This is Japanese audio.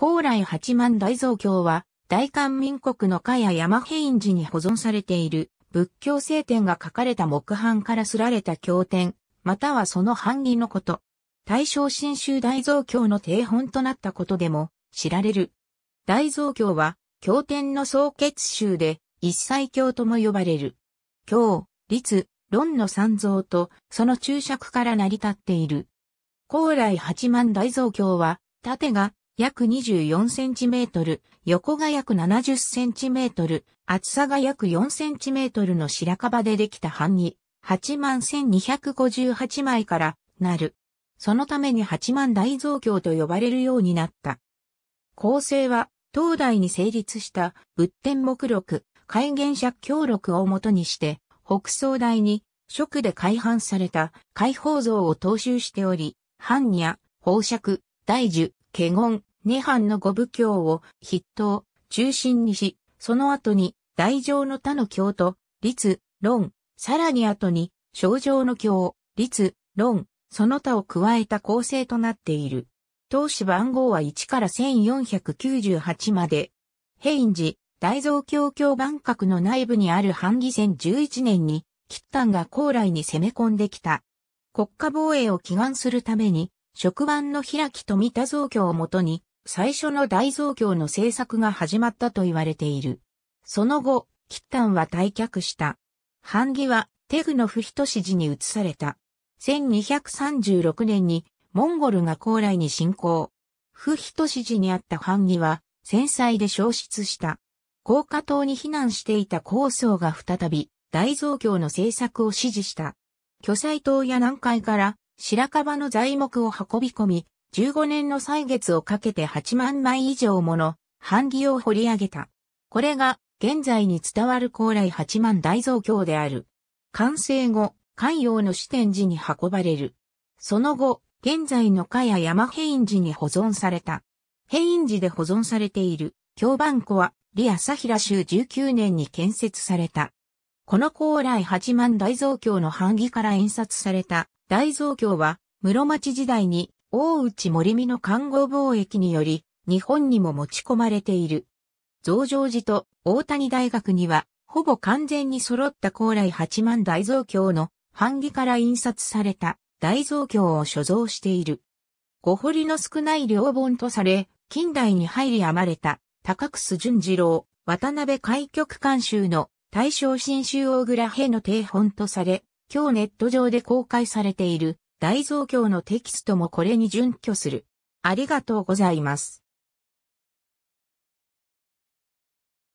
高麗八幡大蔵経は、大韓民国の加や山平院寺に保存されている仏教聖典が書かれた木版からすられた経典、またはその版木のこと。大正新州大蔵経の定本となったことでも知られる。大蔵経は、経典の総結集で、一切経とも呼ばれる。経、律、論の三蔵と、その注釈から成り立っている。高麗八幡大蔵経は、縦が約24センチメートル、横が約70センチメートル、厚さが約4センチメートルの白樺でできた版に、8万1258枚からなる。そのために8万大増経と呼ばれるようになった。構成は、東大に成立した仏典目録、戒厳借経録をもとにして、北総大に、職で改版された解放像を踏襲しており、藩や、宝釈、大樹、華厳、涅槃の五部教を筆頭、中心にし、その後に大乗の他の教と、律、論、さらに後に、小乗の教、律、論、その他を加えた構成となっている。当主番号は1から1498まで。平寺、大蔵教教万閣の内部にある半義戦11年に、吉丹が高麗に攻め込んできた。国家防衛を祈願するために、職番の開きと見た造形をもとに、最初の大造形の制作が始まったと言われている。その後、吉丹は退却した。版木は、テグの不人示に移された。1236年に、モンゴルが高麗に侵攻。不人示にあった版木は、戦災で消失した。高架島に避難していた高僧が再び、大増強の政策を支持した。巨災島や南海から白樺の材木を運び込み、15年の歳月をかけて8万枚以上もの版木を掘り上げた。これが現在に伝わる高麗八万大蔵経である。完成後、海洋の支店寺に運ばれる。その後、現在の加谷山平院寺に保存された。平院寺で保存されている、京板庫は、李朝平州19年に建設された。この高麗八幡大蔵経の版木から印刷された大蔵経は、室町時代に大内森美の看護貿易により、日本にも持ち込まれている。増上寺と大谷大学には、ほぼ完全に揃った高麗八幡大蔵経の版木から印刷された大蔵経を所蔵している。ご掘りの少ない両本とされ、近代に入り編まれた高楠淳次郎、渡辺開局監修の大正新州大倉への定本とされ、今日ネット上で公開されている大蔵経のテキストもこれに準拠する。ありがとうございます。